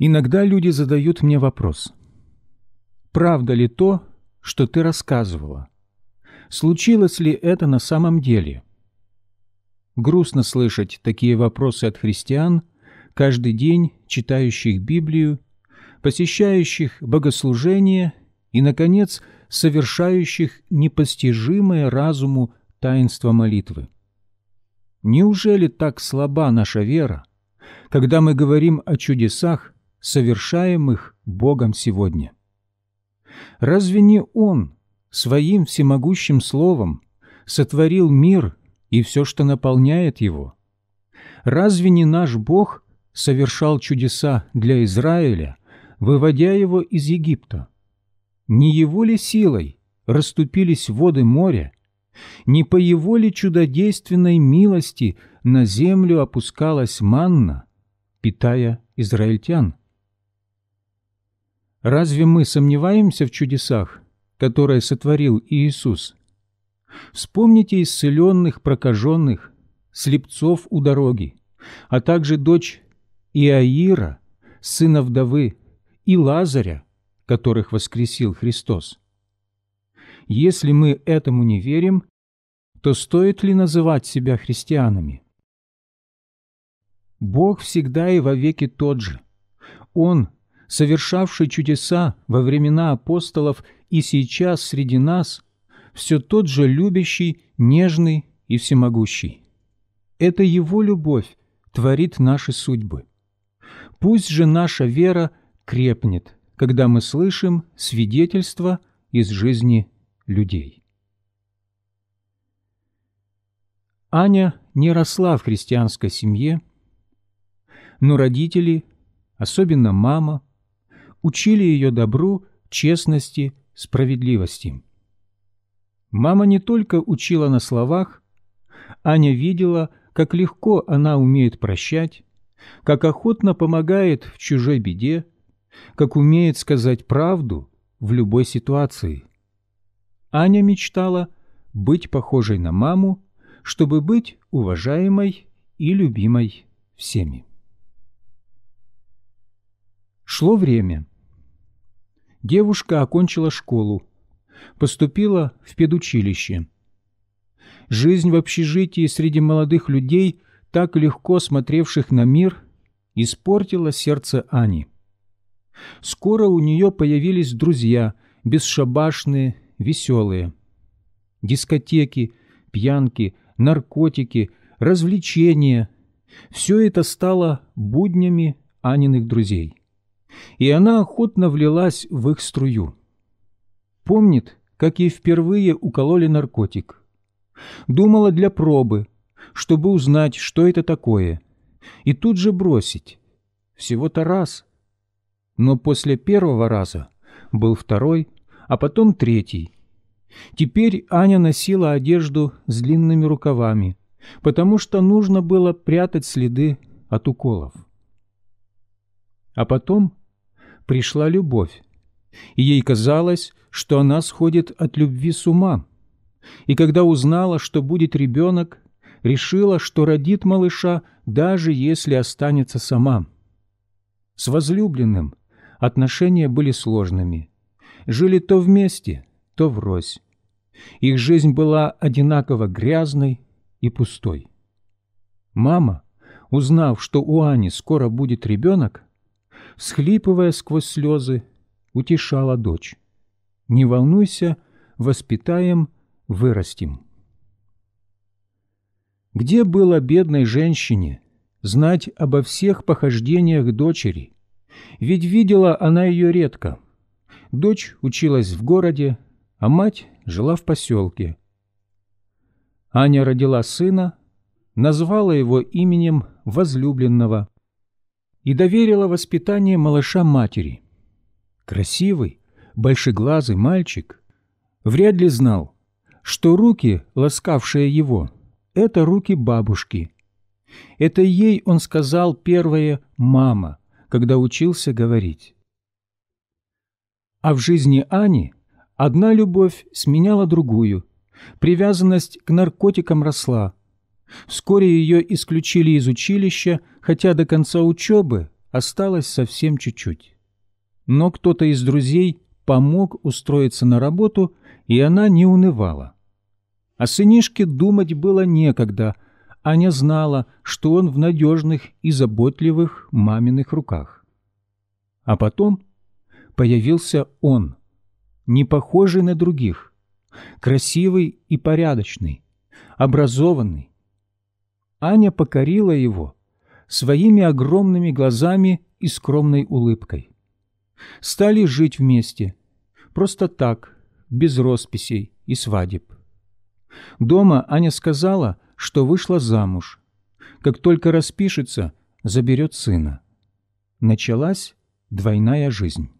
Иногда люди задают мне вопрос. «Правда ли то, что ты рассказывала? Случилось ли это на самом деле?» Грустно слышать такие вопросы от христиан, каждый день читающих Библию, посещающих богослужения и, наконец, совершающих непостижимое разуму таинство молитвы. Неужели так слаба наша вера, когда мы говорим о чудесах, совершаемых Богом сегодня. Разве не Он своим всемогущим словом сотворил мир и все, что наполняет его? Разве не наш Бог совершал чудеса для Израиля, выводя его из Египта? Не его ли силой расступились воды моря? Не по его ли чудодейственной милости на землю опускалась манна, питая израильтян? Разве мы сомневаемся в чудесах, которые сотворил Иисус? Вспомните исцеленных прокаженных, слепцов у дороги, а также дочь Иаира, сына вдовы, и Лазаря, которых воскресил Христос. Если мы этому не верим, то стоит ли называть себя христианами? Бог всегда и вовеки тот же. Он совершавший чудеса во времена апостолов и сейчас среди нас, все тот же любящий, нежный и всемогущий. Это Его любовь творит наши судьбы. Пусть же наша вера крепнет, когда мы слышим свидетельства из жизни людей. Аня не росла в христианской семье, но родители, особенно мама, учили ее добру, честности, справедливости. Мама не только учила на словах, Аня видела, как легко она умеет прощать, как охотно помогает в чужой беде, как умеет сказать правду в любой ситуации. Аня мечтала быть похожей на маму, чтобы быть уважаемой и любимой всеми. Шло время. Девушка окончила школу, поступила в педучилище. Жизнь в общежитии среди молодых людей, так легко смотревших на мир, испортила сердце Ани. Скоро у нее появились друзья, бесшабашные, веселые. Дискотеки, пьянки, наркотики, развлечения – все это стало буднями Аниных друзей и она охотно влилась в их струю. Помнит, как ей впервые укололи наркотик. Думала для пробы, чтобы узнать, что это такое, и тут же бросить. Всего-то раз. Но после первого раза был второй, а потом третий. Теперь Аня носила одежду с длинными рукавами, потому что нужно было прятать следы от уколов. А потом пришла любовь, ей казалось, что она сходит от любви с ума. И когда узнала, что будет ребенок, решила, что родит малыша, даже если останется сама. С возлюбленным отношения были сложными. Жили то вместе, то врозь. Их жизнь была одинаково грязной и пустой. Мама, узнав, что у Ани скоро будет ребенок, всхлипывая сквозь слезы, утешала дочь. «Не волнуйся, воспитаем, вырастим». Где было бедной женщине знать обо всех похождениях дочери? Ведь видела она ее редко. Дочь училась в городе, а мать жила в поселке. Аня родила сына, назвала его именем возлюбленного – и доверила воспитание малыша матери. Красивый, большеглазый мальчик вряд ли знал, что руки, ласкавшие его, — это руки бабушки. Это ей он сказал первое «мама», когда учился говорить. А в жизни Ани одна любовь сменяла другую, привязанность к наркотикам росла, Вскоре ее исключили из училища, хотя до конца учебы осталось совсем чуть-чуть. Но кто-то из друзей помог устроиться на работу, и она не унывала. О сынишке думать было некогда. Аня знала, что он в надежных и заботливых маминых руках. А потом появился он, не похожий на других, красивый и порядочный, образованный, Аня покорила его своими огромными глазами и скромной улыбкой. Стали жить вместе, просто так, без росписей и свадеб. Дома Аня сказала, что вышла замуж. Как только распишется, заберет сына. Началась двойная жизнь.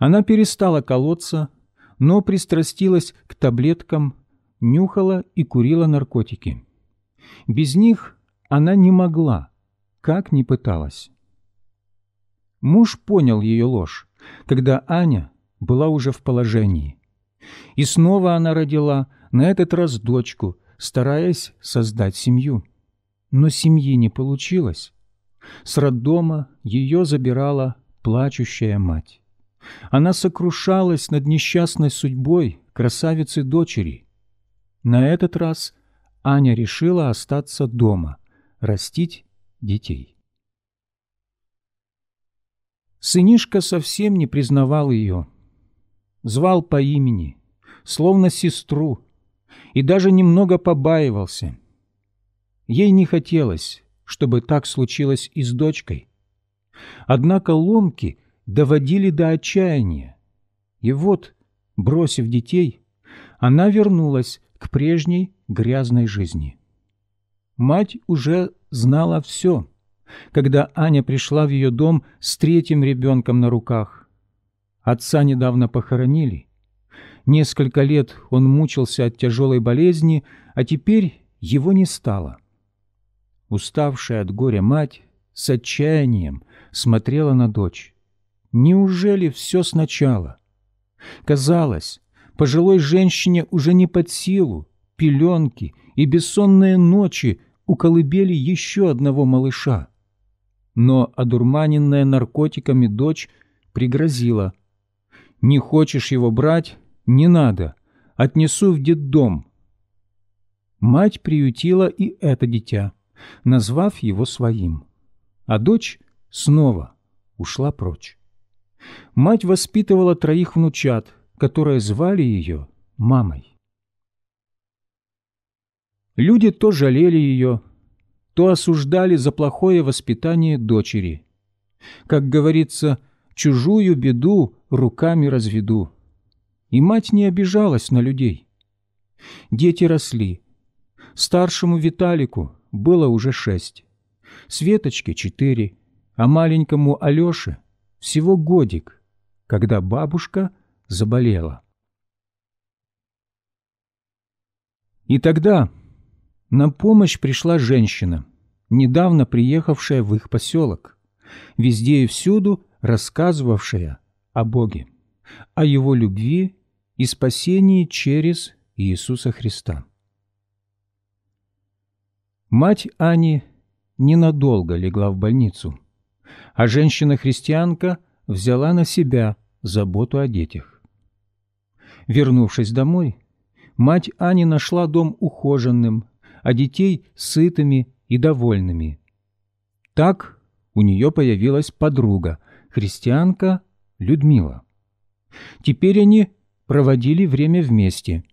Она перестала колоться, но пристрастилась к таблеткам, нюхала и курила наркотики. Без них она не могла, как ни пыталась. Муж понял ее ложь, когда Аня была уже в положении. И снова она родила, на этот раз дочку, стараясь создать семью. Но семьи не получилось. С роддома ее забирала плачущая мать. Она сокрушалась над несчастной судьбой красавицы-дочери. На этот раз Аня решила остаться дома, растить детей. Сынишка совсем не признавал ее. Звал по имени, словно сестру, и даже немного побаивался. Ей не хотелось, чтобы так случилось и с дочкой. Однако ломки доводили до отчаяния. И вот, бросив детей, она вернулась к прежней грязной жизни. Мать уже знала все, когда Аня пришла в ее дом с третьим ребенком на руках. Отца недавно похоронили. Несколько лет он мучился от тяжелой болезни, а теперь его не стало. Уставшая от горя мать с отчаянием смотрела на дочь. Неужели все сначала? Казалось, пожилой женщине уже не под силу, пеленки и бессонные ночи уколыбели еще одного малыша. Но одурманенная наркотиками дочь пригрозила. «Не хочешь его брать? Не надо. Отнесу в детдом». Мать приютила и это дитя, назвав его своим. А дочь снова ушла прочь. Мать воспитывала троих внучат, которые звали ее мамой. Люди то жалели ее, то осуждали за плохое воспитание дочери. Как говорится, чужую беду руками разведу. И мать не обижалась на людей. Дети росли. Старшему Виталику было уже шесть, Светочке — четыре, а маленькому Алёше — всего годик, когда бабушка — заболела. И тогда на помощь пришла женщина, недавно приехавшая в их поселок, везде и всюду рассказывавшая о Боге, о Его любви и спасении через Иисуса Христа. Мать Ани ненадолго легла в больницу, а женщина-христианка взяла на себя заботу о детях. Вернувшись домой, мать Ани нашла дом ухоженным, а детей сытыми и довольными. Так у нее появилась подруга, христианка Людмила. Теперь они проводили время вместе.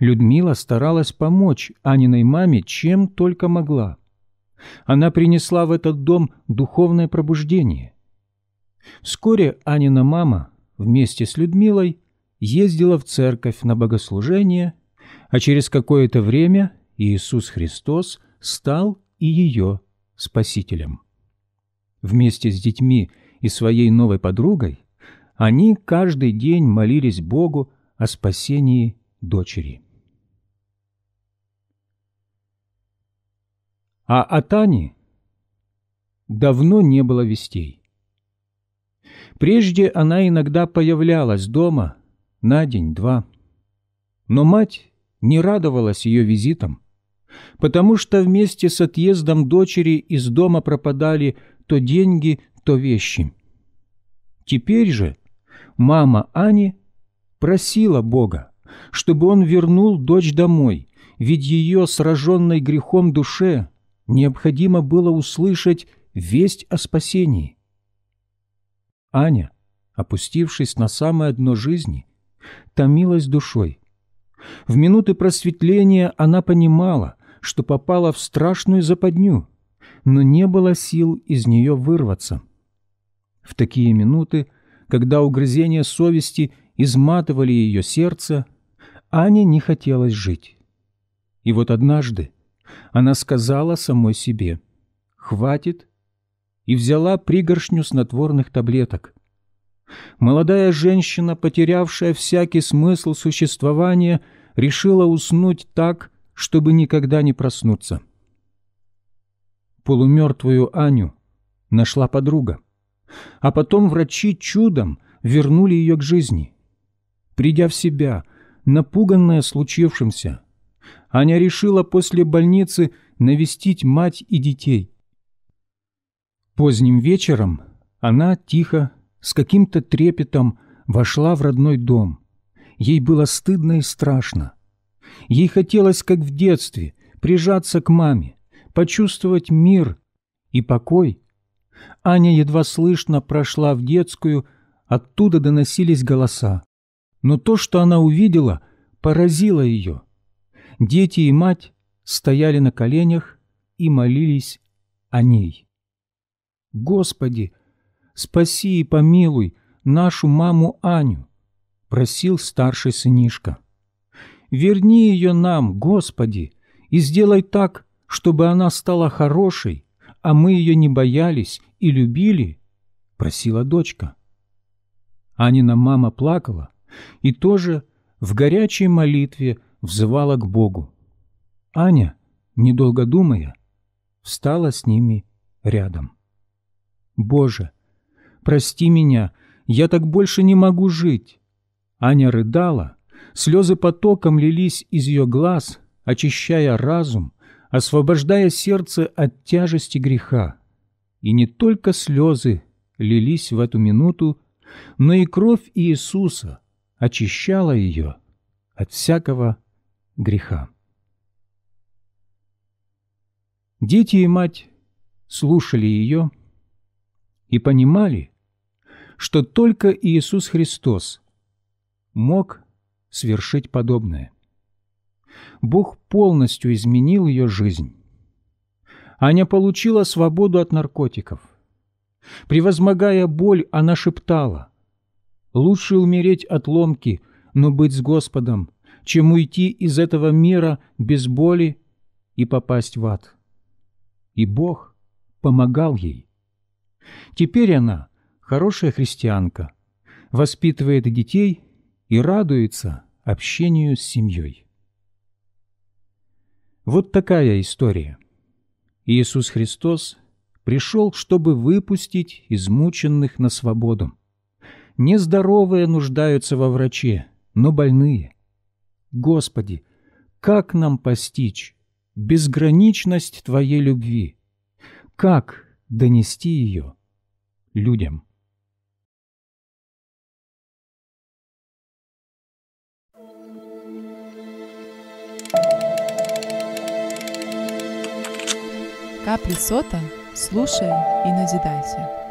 Людмила старалась помочь Аниной маме чем только могла. Она принесла в этот дом духовное пробуждение. Вскоре Анина мама вместе с Людмилой – ездила в церковь на богослужение, а через какое-то время Иисус Христос стал и ее спасителем. Вместе с детьми и своей новой подругой они каждый день молились Богу о спасении дочери. А о Тане давно не было вестей. Прежде она иногда появлялась дома – на день-два. Но мать не радовалась ее визитам, потому что вместе с отъездом дочери из дома пропадали то деньги, то вещи. Теперь же мама Ани просила Бога, чтобы он вернул дочь домой, ведь ее сраженной грехом душе необходимо было услышать весть о спасении. Аня, опустившись на самое дно жизни, томилась душой. В минуты просветления она понимала, что попала в страшную западню, но не было сил из нее вырваться. В такие минуты, когда угрызения совести изматывали ее сердце, Ане не хотелось жить. И вот однажды она сказала самой себе «Хватит» и взяла пригоршню снотворных таблеток – молодая женщина, потерявшая всякий смысл существования, решила уснуть так, чтобы никогда не проснуться. Полумертвую Аню нашла подруга. А потом врачи чудом вернули ее к жизни. Придя в себя, напуганная случившимся, Аня решила после больницы навестить мать и детей. Поздним вечером она тихо с каким-то трепетом вошла в родной дом. Ей было стыдно и страшно. Ей хотелось, как в детстве, прижаться к маме, почувствовать мир и покой. Аня едва слышно прошла в детскую, оттуда доносились голоса. Но то, что она увидела, поразило ее. Дети и мать стояли на коленях и молились о ней. «Господи!» спаси и помилуй нашу маму Аню», — просил старший сынишка. «Верни ее нам, Господи, и сделай так, чтобы она стала хорошей, а мы ее не боялись и любили», — просила дочка. Анина мама плакала и тоже в горячей молитве взывала к Богу. Аня, недолго думая, встала с ними рядом. «Боже!» Прости меня, я так больше не могу жить». Аня рыдала, слезы потоком лились из ее глаз, очищая разум, освобождая сердце от тяжести греха. И не только слезы лились в эту минуту, но и кровь Иисуса очищала ее от всякого греха. Дети и мать слушали ее и понимали, что только Иисус Христос мог свершить подобное. Бог полностью изменил ее жизнь. Аня получила свободу от наркотиков. Превозмогая боль, она шептала. «Лучше умереть от ломки, но быть с Господом, чем уйти из этого мира без боли и попасть в ад». И Бог помогал ей. Теперь она хорошая христианка, воспитывает детей и радуется общению с семьей. Вот такая история. Иисус Христос пришел, чтобы выпустить измученных на свободу. Нездоровые нуждаются во враче, но больные. Господи, как нам постичь безграничность Твоей любви? Как донести ее людям? Капли сота, слушай и назидайся.